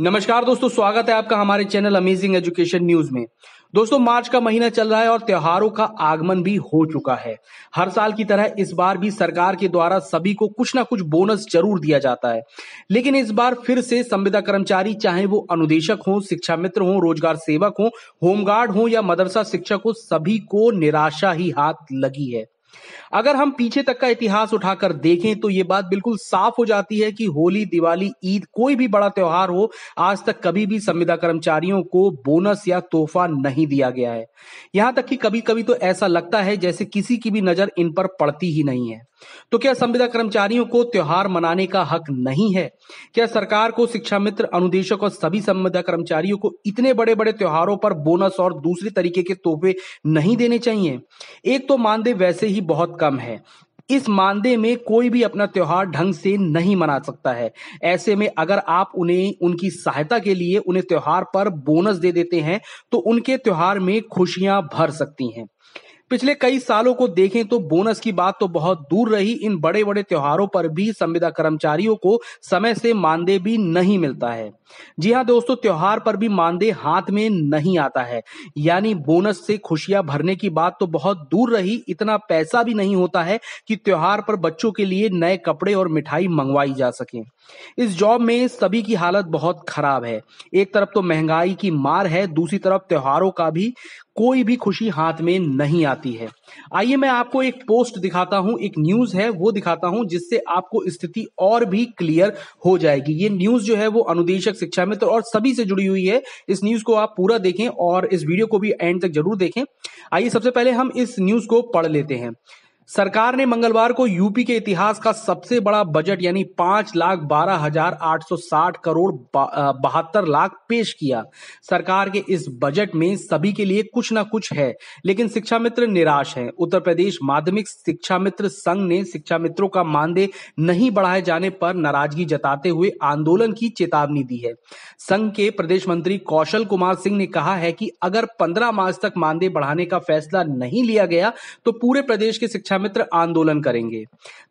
नमस्कार दोस्तों स्वागत है आपका हमारे चैनल अमेजिंग एजुकेशन न्यूज में दोस्तों मार्च का महीना चल रहा है और त्योहारों का आगमन भी हो चुका है हर साल की तरह इस बार भी सरकार के द्वारा सभी को कुछ ना कुछ बोनस जरूर दिया जाता है लेकिन इस बार फिर से संविदा कर्मचारी चाहे वो अनुदेशक हो शिक्षा मित्र हो रोजगार सेवक हो होमगार्ड हो या मदरसा शिक्षक हो सभी को निराशा ही हाथ लगी है अगर हम पीछे तक का इतिहास उठाकर देखें तो ये बात बिल्कुल साफ हो जाती है कि होली दिवाली ईद कोई भी बड़ा त्योहार हो आज तक कभी भी संविदा कर्मचारियों को बोनस या तोहफा नहीं दिया गया है यहां तक कि कभी कभी तो ऐसा लगता है जैसे किसी की भी नजर इन पर पड़ती ही नहीं है तो क्या संविदा कर्मचारियों को त्योहार मनाने का हक नहीं है क्या सरकार को शिक्षा मित्र अनुदेशक और सभी संविदा कर्मचारियों को इतने बड़े बड़े त्योहारों पर बोनस और दूसरे तरीके के तोहफे नहीं देने चाहिए एक तो मानदेय वैसे ही बहुत कम है इस मानदेय में कोई भी अपना त्योहार ढंग से नहीं मना सकता है ऐसे में अगर आप उन्हें उनकी सहायता के लिए उन्हें त्योहार पर बोनस दे देते हैं तो उनके त्योहार में खुशियां भर सकती हैं पिछले कई सालों को देखें तो बोनस की बात तो बहुत दूर रही इन बड़े बड़े त्योहारों पर भी संविदा कर्मचारियों को समय से मानदेय भी नहीं मिलता है जी हाँ दोस्तों त्योहार पर भी मानदेय हाथ में नहीं आता है यानी बोनस से खुशियां भरने की बात तो बहुत दूर रही इतना पैसा भी नहीं होता है कि त्योहार पर बच्चों के लिए नए कपड़े और मिठाई मंगवाई जा सके इस जॉब में सभी की हालत बहुत खराब है एक तरफ तो महंगाई की मार है दूसरी तरफ त्योहारों का भी कोई भी खुशी हाथ में नहीं आती है आइए मैं आपको एक पोस्ट दिखाता हूं एक न्यूज है वो दिखाता हूं जिससे आपको स्थिति और भी क्लियर हो जाएगी ये न्यूज जो है वो अनुदेशक शिक्षा मित्र तो और सभी से जुड़ी हुई है इस न्यूज को आप पूरा देखें और इस वीडियो को भी एंड तक जरूर देखें आइए सबसे पहले हम इस न्यूज को पढ़ लेते हैं सरकार ने मंगलवार को यूपी के इतिहास का सबसे बड़ा बजट यानी पांच लाख बारह हजार आठ सौ साठ करोड़ बहत्तर लाख पेश किया सरकार के इस बजट में सभी के लिए कुछ ना कुछ है लेकिन शिक्षा मित्र निराश हैं उत्तर प्रदेश माध्यमिक शिक्षा मित्र संघ ने शिक्षा मित्रों का मानदेय नहीं बढ़ाए जाने पर नाराजगी जताते हुए आंदोलन की चेतावनी दी है संघ के प्रदेश मंत्री कौशल कुमार सिंह ने कहा है कि अगर पंद्रह मार्च तक मानदेय बढ़ाने का फैसला नहीं लिया गया तो पूरे प्रदेश के शिक्षा शिक्षा मित्र आंदोलन करेंगे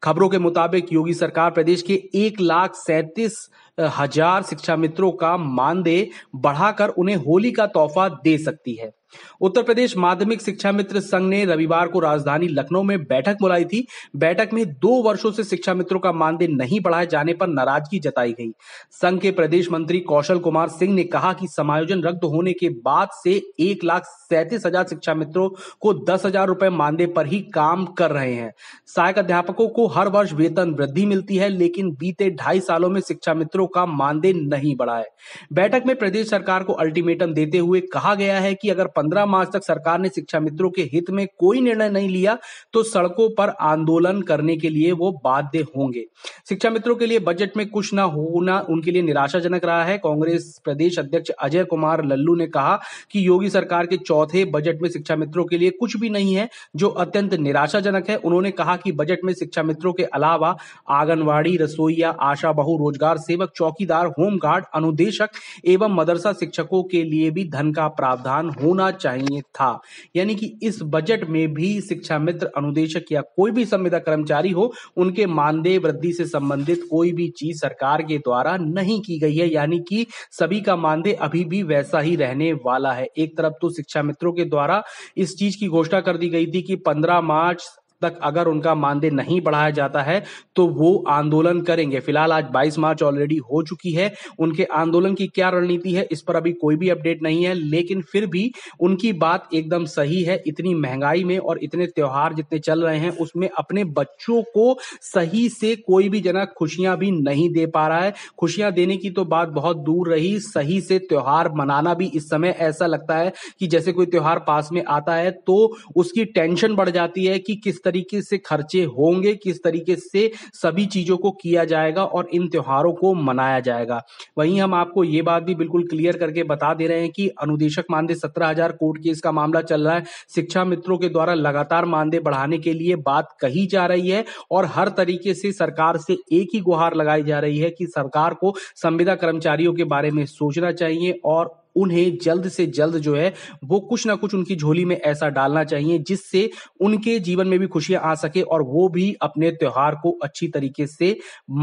खबरों के मुताबिक योगी सरकार प्रदेश के एक लाख सैंतीस हजार शिक्षा मित्रों का मानदेय बढ़ाकर उन्हें होली का तोहफा दे सकती है उत्तर प्रदेश माध्यमिक शिक्षा मित्र संघ ने रविवार को राजधानी लखनऊ में बैठक बुलाई थी बैठक में दो वर्षों से शिक्षा मित्रों का मानदेय नहीं बढ़ाए जाने पर नाराजगी जताई गई संघ के प्रदेश मंत्री कौशल कुमार सिंह ने कहा कि समायोजन रद्द होने के बाद से एक लाख सैंतीस हजार शिक्षा मित्रों को दस हजार रुपए मानदेय पर ही काम कर रहे हैं सहायक अध्यापकों को हर वर्ष वेतन वृद्धि मिलती है लेकिन बीते ढाई सालों में शिक्षा मित्रों टीचरों का मानदेय नहीं बढ़ा है बैठक में प्रदेश सरकार को अल्टीमेटम देते हुए कहा गया है कि अगर पंद्रह मार्च तक सरकार ने शिक्षा मित्रों के हित में कोई निर्णय नहीं लिया तो सड़कों पर आंदोलन करने के लिए वो बाध्य होंगे शिक्षा मित्रों के लिए बजट में कुछ न होना उनके लिए निराशाजनक रहा है कांग्रेस प्रदेश अध्यक्ष अजय कुमार लल्लू ने कहा कि योगी सरकार के चौथे बजट में शिक्षा मित्रों के लिए कुछ भी नहीं है जो अत्यंत निराशाजनक है उन्होंने कहा कि बजट में शिक्षा मित्रों के अलावा आंगनवाड़ी रसोईया आशा बहु रोजगार सेवक चौकीदार होम गार्ड अनुदेशक एवं मदरसा शिक्षकों के लिए भी धन का प्रावधान होना चाहिए था यानी कि इस बजट में भी शिक्षा मित्र अनुदेशक या कोई भी संविदा कर्मचारी हो उनके मानदेय वृद्धि से संबंधित कोई भी चीज सरकार के द्वारा नहीं की गई है यानी कि सभी का मानदेय अभी भी वैसा ही रहने वाला है एक तरफ तो शिक्षा मित्रों के द्वारा इस चीज की घोषणा कर दी गई थी कि पंद्रह मार्च तक अगर उनका मानदेय नहीं बढ़ाया जाता है तो वो आंदोलन करेंगे फिलहाल आज 22 मार्च ऑलरेडी हो चुकी है उनके आंदोलन की क्या रणनीति है इस पर अभी कोई भी अपडेट नहीं है लेकिन फिर भी उनकी बात एकदम सही है इतनी महंगाई में और इतने त्योहार जितने चल रहे हैं उसमें अपने बच्चों को सही से कोई भी जना खुशियां भी नहीं दे पा रहा है खुशियां देने की तो बात बहुत दूर रही सही से त्योहार मनाना भी इस समय ऐसा लगता है कि जैसे कोई त्योहार पास में आता है तो उसकी टेंशन बढ़ जाती है कि किस तरह तरीके से खर्चे होंगे किस तरीके से सभी चीजों को किया जाएगा और इन त्योहारों को मनाया जाएगा वहीं हम आपको ये बात भी बिल्कुल क्लियर करके बता दे रहे हैं कि अनुदेशक मानदेय सत्रह हजार कोर्ट केस का मामला चल रहा है शिक्षा मित्रों के द्वारा लगातार मानदेय बढ़ाने के लिए बात कही जा रही है और हर तरीके से सरकार से एक ही गुहार लगाई जा रही है कि सरकार को संविदा कर्मचारियों के बारे में सोचना चाहिए और उन्हें जल्द से जल्द जो है वो कुछ ना कुछ उनकी झोली में ऐसा डालना चाहिए जिससे उनके जीवन में भी खुशियां आ सके और वो भी अपने त्योहार को अच्छी तरीके से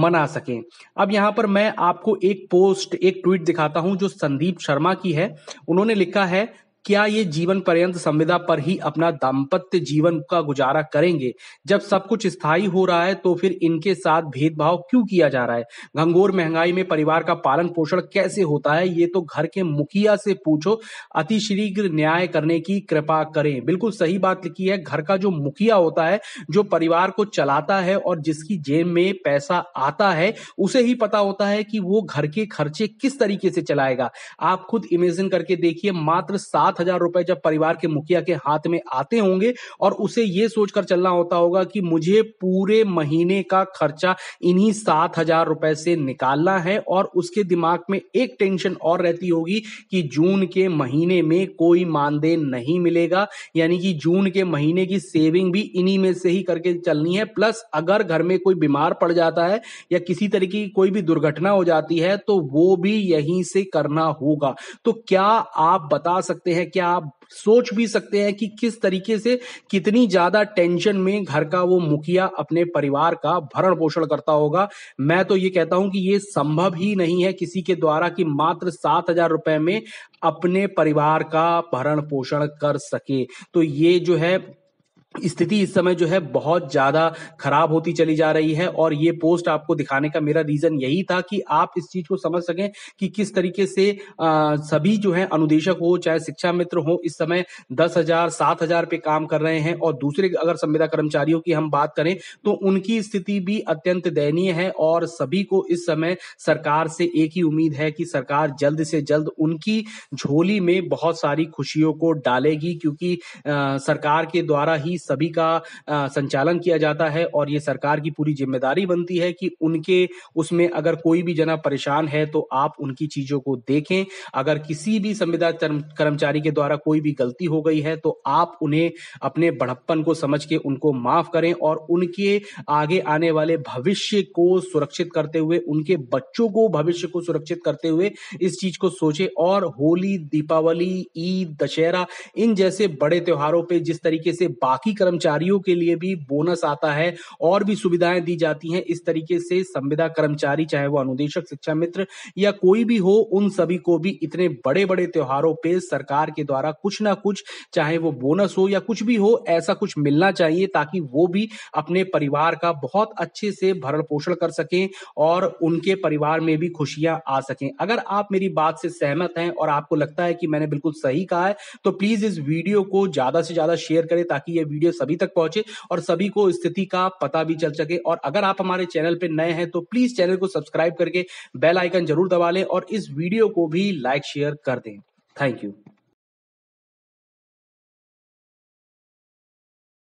मना सके अब यहां पर मैं आपको एक पोस्ट एक ट्वीट दिखाता हूं जो संदीप शर्मा की है उन्होंने लिखा है क्या ये जीवन पर्यंत संविदा पर ही अपना दाम्पत्य जीवन का गुजारा करेंगे जब सब कुछ स्थायी हो रहा है तो फिर इनके साथ भेदभाव क्यों किया जा रहा है घंगोर महंगाई में परिवार का पालन पोषण कैसे होता है ये तो घर के मुखिया से पूछो अतिशीघ्र न्याय करने की कृपा करें बिल्कुल सही बात लिखी है घर का जो मुखिया होता है जो परिवार को चलाता है और जिसकी जेब में पैसा आता है उसे ही पता होता है कि वो घर के खर्चे किस तरीके से चलाएगा आप खुद इमेजिन करके देखिए मात्र सात सात हजार रुपए जब परिवार के मुखिया के हाथ में आते होंगे और उसे ये सोचकर चलना होता होगा कि मुझे पूरे महीने का खर्चा इन्हीं सात हजार रुपए से निकालना है और उसके दिमाग में एक टेंशन और रहती होगी कि जून के महीने में कोई मानदेय नहीं मिलेगा यानी कि जून के महीने की सेविंग भी इन्हीं में से ही करके चलनी है प्लस अगर घर में कोई बीमार पड़ जाता है या किसी तरीके की कोई भी दुर्घटना हो जाती है तो वो भी यहीं से करना होगा तो क्या आप बता सकते हैं हैं क्या आप सोच भी सकते हैं कि किस तरीके से कितनी ज्यादा टेंशन में घर का वो मुखिया अपने परिवार का भरण पोषण करता होगा मैं तो ये कहता हूं कि ये संभव ही नहीं है किसी के द्वारा कि मात्र सात हजार रुपए में अपने परिवार का भरण पोषण कर सके तो ये जो है स्थिति इस समय जो है बहुत ज्यादा खराब होती चली जा रही है और ये पोस्ट आपको दिखाने का मेरा रीजन यही था कि आप इस चीज को समझ सकें कि किस तरीके से आ, सभी जो है अनुदेशक हो चाहे शिक्षा मित्र हो इस समय दस हजार सात हजार पे काम कर रहे हैं और दूसरे अगर संविदा कर्मचारियों की हम बात करें तो उनकी स्थिति भी अत्यंत दयनीय है और सभी को इस समय सरकार से एक ही उम्मीद है कि सरकार जल्द से जल्द उनकी झोली में बहुत सारी खुशियों को डालेगी क्योंकि आ, सरकार के द्वारा ही सभी का संचालन किया जाता है और ये सरकार की पूरी जिम्मेदारी बनती है कि उनके उसमें अगर कोई भी जना परेशान है तो आप उनकी चीजों को देखें अगर किसी भी संविदा कर्मचारी के द्वारा कोई भी गलती हो गई है तो आप उन्हें अपने बढ़प्पन को समझ के उनको माफ करें और उनके आगे आने वाले भविष्य को सुरक्षित करते हुए उनके बच्चों को भविष्य को सुरक्षित करते हुए इस चीज को सोचे और होली दीपावली ईद दशहरा इन जैसे बड़े त्योहारों पे जिस तरीके से बाकी बाकी कर्मचारियों के लिए भी बोनस आता है और भी सुविधाएं दी जाती हैं इस तरीके से संविदा कर्मचारी चाहे वो अनुदेशक शिक्षा मित्र या कोई भी हो उन सभी को भी इतने बड़े बड़े त्योहारों पे सरकार के द्वारा कुछ ना कुछ चाहे वो बोनस हो या कुछ भी हो ऐसा कुछ मिलना चाहिए ताकि वो भी अपने परिवार का बहुत अच्छे से भरण पोषण कर सकें और उनके परिवार में भी खुशियां आ सकें अगर आप मेरी बात से सहमत हैं और आपको लगता है कि मैंने बिल्कुल सही कहा है तो प्लीज इस वीडियो को ज्यादा से ज्यादा शेयर करें ताकि ये वीडियो सभी तक पहुंचे और सभी को स्थिति का पता भी चल सके और अगर आप हमारे चैनल पर नए हैं तो प्लीज चैनल को सब्सक्राइब करके बेल आइकन जरूर दबा लें और इस वीडियो को भी लाइक शेयर कर दें थैंक यू